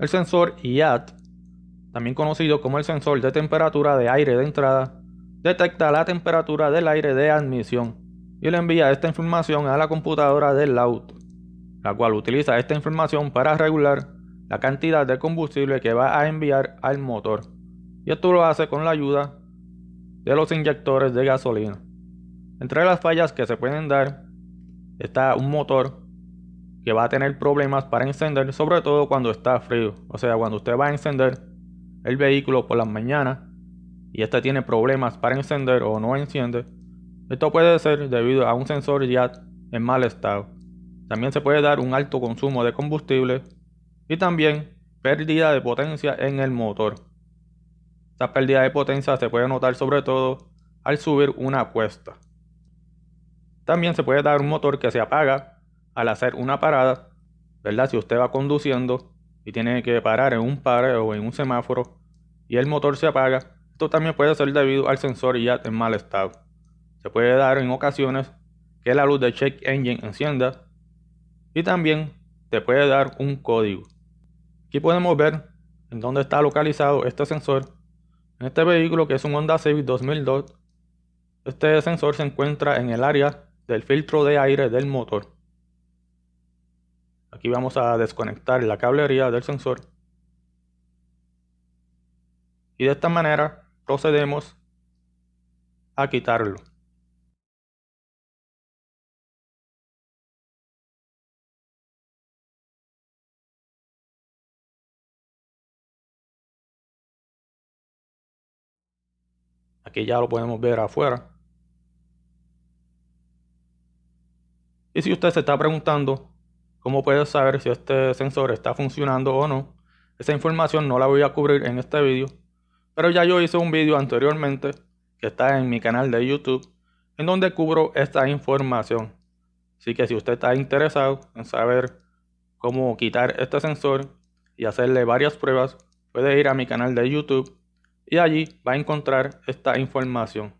El sensor IAT, también conocido como el sensor de temperatura de aire de entrada, detecta la temperatura del aire de admisión y le envía esta información a la computadora del auto la cual utiliza esta información para regular la cantidad de combustible que va a enviar al motor. Y esto lo hace con la ayuda de los inyectores de gasolina. Entre las fallas que se pueden dar está un motor que va a tener problemas para encender, sobre todo cuando está frío. O sea, cuando usted va a encender el vehículo por las mañanas y este tiene problemas para encender o no enciende, esto puede ser debido a un sensor ya en mal estado. También se puede dar un alto consumo de combustible y también pérdida de potencia en el motor. Esta pérdida de potencia se puede notar sobre todo al subir una cuesta. También se puede dar un motor que se apaga al hacer una parada, ¿verdad? Si usted va conduciendo y tiene que parar en un par o en un semáforo y el motor se apaga, esto también puede ser debido al sensor ya en mal estado. Se puede dar en ocasiones que la luz de check engine encienda y también te puede dar un código. Aquí podemos ver en dónde está localizado este sensor. En este vehículo que es un Honda Civic 2002, este sensor se encuentra en el área del filtro de aire del motor. Aquí vamos a desconectar la cablería del sensor. Y de esta manera procedemos a quitarlo. Aquí ya lo podemos ver afuera. Y si usted se está preguntando ¿Cómo puedes saber si este sensor está funcionando o no? Esa información no la voy a cubrir en este vídeo, pero ya yo hice un vídeo anteriormente que está en mi canal de YouTube en donde cubro esta información. Así que si usted está interesado en saber cómo quitar este sensor y hacerle varias pruebas, puede ir a mi canal de YouTube y allí va a encontrar esta información.